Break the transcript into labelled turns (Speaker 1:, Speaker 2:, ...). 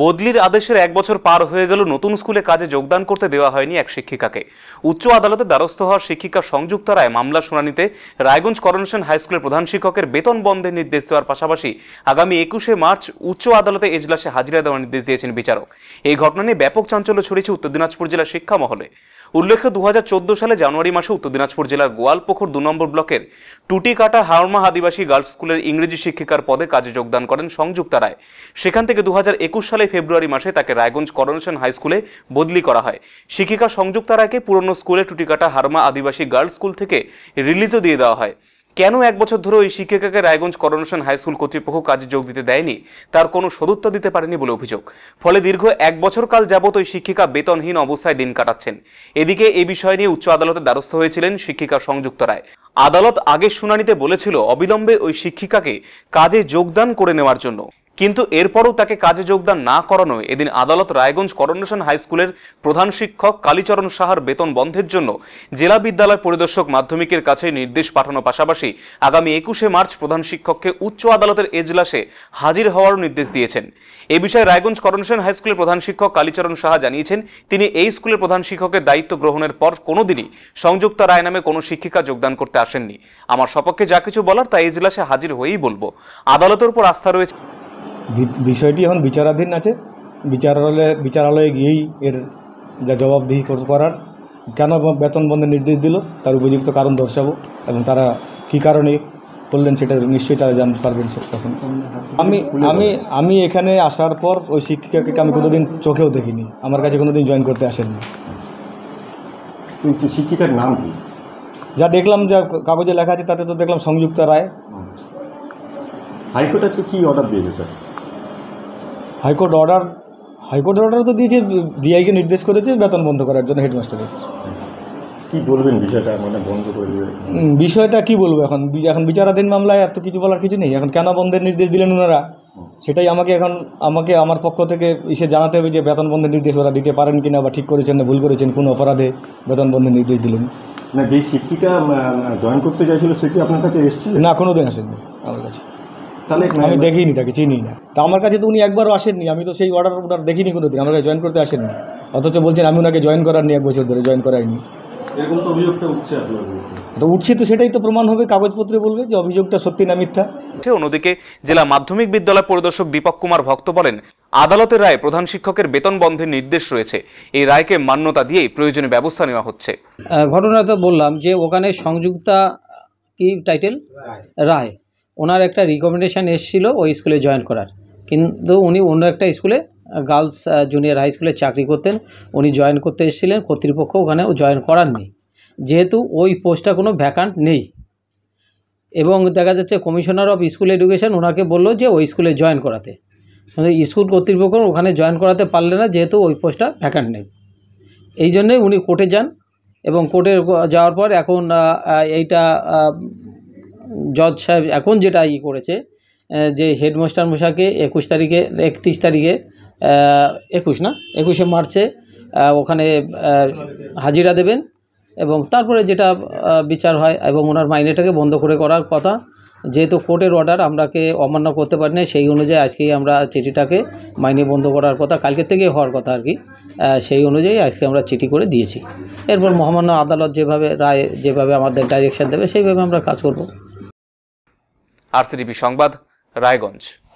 Speaker 1: বদলির আদেশের এক বছর পার হয়ে গেল নতুন স্কুলে কাজে যোগদান করতে দেওয়া হয়নি এক শিক্ষিকাকে উচ্চ আদালতে দ্বারস্থ হওয়া শিক্ষিকা সংযুক্ত রায় মামলা শুনানিতে রায়গঞ্জ করোনেশন হাইস্কুলের প্রধান শিক্ষকের বেতন বন্ধের নির্দেশ দেওয়ার পাশাপাশি আগামী একুশে মার্চ উচ্চ আদালতে এজলাসে হাজিরা দেওয়ার নির্দেশ দিয়েছেন বিচারক এই ঘটনা নিয়ে ব্যাপক চাঞ্চল্য ছড়িয়েছে উত্তর দিনাজপুর জেলার শিক্ষা মহলে উল্লেখ্য দু সালে জানুয়ারি মাসে উত্তর দিনাজপুর জেলার গোয়ালপুকুর দু নম্বর ব্লকের টুটিকাটা হাওড়মা আদিবাসী গার্লস স্কুলের ইংরেজি শিক্ষিকার পদে কাজে যোগদান করেন সংযুক্তা রায় সেখান থেকে দু সালে ফেব্রুয়ারি মাসে তাকে রায়গঞ্জ করোনেশন হাই স্কুলে বদলি করা হয় শিক্ষিকা সংযুক্তা রায়কে পুরনো স্কুলে টুটিকাটা হারমা আদিবাসী গার্লস স্কুল থেকে রিলিজও দিয়ে দেওয়া হয় কেন এক বছর ধরে ওই শিক্ষিকাকে রায়গঞ্জ করোনেশন হাইস্কুল কর্তৃপক্ষ কাজে যোগ দিতে দেয়নি তার কোনো সদুত্তর দিতে পারেনি বলে অভিযোগ ফলে দীর্ঘ এক বছর কাল যাবত ওই শিক্ষিকা বেতনহীন অবস্থায় দিন কাটাচ্ছেন এদিকে এ বিষয় নিয়ে উচ্চ আদালতের দ্বারস্থ হয়েছিলেন শিক্ষিকা সংযুক্ত রায় আদালত আগের শুনানিতে বলেছিল অবিলম্বে ওই শিক্ষিকাকে কাজে যোগদান করে নেওয়ার জন্য কিন্তু এরপরও তাকে কাজে যোগদান না করানো এদিন আদালত রায়গঞ্জ করোনেশন হাইস্কুলের প্রধান শিক্ষক কালীচরণ সাহার বেতন বন্ধের জন্য জেলা বিদ্যালয় পরিদর্শক মাধ্যমিকের কাছে নির্দেশ পাঠানোর পাশাপাশি আগামী একুশে মার্চ প্রধান শিক্ষককে উচ্চ আদালতের এজলাসে হাজির হওয়ার নির্দেশ দিয়েছেন এ বিষয়ে রায়গঞ্জ করোনেশন হাইস্কুলের প্রধান শিক্ষক কালীচরণ সাহা জানিয়েছেন তিনি এই স্কুলের প্রধান শিক্ষকের দায়িত্ব গ্রহণের পর কোনোদিনই সংযুক্ত রায় নামে কোনো শিক্ষিকা যোগদান করতে করতে আসেননি আমার সপক্ষে যা কিছু বলার তা এজলাসে হাজির হয়েই বলবো আদালতের উপর আস্থা রয়েছে
Speaker 2: বিষয়টি এখন বিচারাধীন আছে বিচারালয়ে বিচারালয়ে গিয়েই এর যা জবাবদিহি করার কেন বেতন বন্ধের নির্দেশ দিল তার উপযুক্ত কারণ দর্শাবো এবং তারা কি কারণে করলেন সেটা নিশ্চয়ই তারা জানতে পারবেন তখন আমি আমি আমি এখানে আসার পর ওই শিক্ষিকাকে আমি কোনোদিন চোখেও দেখিনি আমার কাছে কোনোদিন জয়েন করতে আসেননি শিক্ষিকার নাম কি যা দেখলাম যা কাগজে লেখা আছে তাতে তো দেখলাম সংযুক্ত রায় হাইকোর্ট আজকে কী অর্ডার দিয়েছে স্যার হাইকোর্ট অর্ডার হাইকোর্টের অর্ডার তো দিয়েছে ডিআইকে নির্দেশ করেছে বেতন বন্ধ করার জন্য হেডমাস্টারের কি বলবেন বিষয়টা মানে বন্ধ করে দিয়ে বিষয়টা কি বলবো এখন এখন বিচারাধীন মামলায় এত কিছু বলার কিছু নেই এখন কেন বন্ধের নির্দেশ দিলেন ওনারা সেটাই আমাকে এখন আমাকে আমার পক্ষ থেকে এসে জানাতে হবে যে বেতন বন্ধের নির্দেশ ওরা দিতে পারেন কিনা বা ঠিক করেছেন না ভুল করেছেন কোন অপরাধে বেতন বন্ধের নির্দেশ দিলেন না যেই শিক্ষিকা জয়েন করতে চাইছিল সে কি আপনার কাছে এসেছিল না কোনো দিন আসেননি আমার কাছে তাহলে আমি দেখিনি তাকে চিনি না তা আমার কাছে তো উনি একবারও আসেননি আমি তো সেই অর্ডার অর্ডার দেখিনি কোনো দিন আমার কাছে জয়েন করতে আসেননি অথচ বলছেন আমি ওনাকে জয়েন করার নিয়ে এক বছর ধরে জয়েন
Speaker 1: করাইনি এরকম তো অভিযোগটা উঠছে
Speaker 2: তো উঠছে তো সেটাই তো প্রমাণ হবে কাগজপত্রে বলবে যে অভিযোগটা সত্যি না মিথ্যা
Speaker 1: অন্যদিকে জেলা মাধ্যমিক বিদ্যালয় পরিদর্শক দীপক কুমার ভক্ত বলেন আদালতের রায় প্রধান শিক্ষকের বেতন বন্ধের নির্দেশ রয়েছে এই রায়কে মান্যতা দিয়েই প্রয়োজনীয় ব্যবস্থা
Speaker 3: নেওয়া হচ্ছে ঘটনা তো বললাম যে ওখানে সংযুক্তা কি টাইটেল রায় ওনার একটা রিকমেন্ডেশান এসেছিল ওই স্কুলে জয়েন করার কিন্তু উনি অন্য একটা স্কুলে গার্লস জুনিয়র হাই স্কুলে চাকরি করতেন উনি জয়েন করতে এসেছিলেন কর্তৃপক্ষ ওখানে জয়েন করাননি যেহেতু ওই পোস্টটা কোনো ভ্যাকান্ট নেই এবং দেখা যাচ্ছে কমিশনার অফ স্কুল এডুকেশন ওনাকে বললো যে ওই স্কুলে জয়েন করাতে মানে স্কুল কর্তৃপক্ষ ওখানে জয়েন করাতে পারলে না যেহেতু ওই পোস্টটা ভ্যাকান্ট নেই এই জন্যই উনি কোর্টে যান এবং কোর্টে যাওয়ার পর এখন এইটা জজ সাহেব এখন যেটা ই করেছে যে হেডমাস্টার মশাকে একুশ তারিখে একত্রিশ তারিখে একুশ না একুশে মার্চে ওখানে হাজিরা দেবেন এবং তারপরে যেটা বিচার হয় এবং ওনার মাইনেটাকে বন্ধ করে করার কথা যেহেতু কোর্টের অর্ডার আমরাকে অমান্য করতে পারি না সেই অনুযায়ী আজকেই আমরা চিঠিটাকে মাইনে বন্ধ করার কথা কালকের থেকে হওয়ার কথা আর কি সেই অনুযায়ী আজকে আমরা চিঠি করে দিয়েছি এরপর মহামান্য আদালত যেভাবে রায় যেভাবে আমাদের ডাইরেকশান দেবে সেইভাবে আমরা কাজ করব
Speaker 1: আর সংবাদ রায়গঞ্জ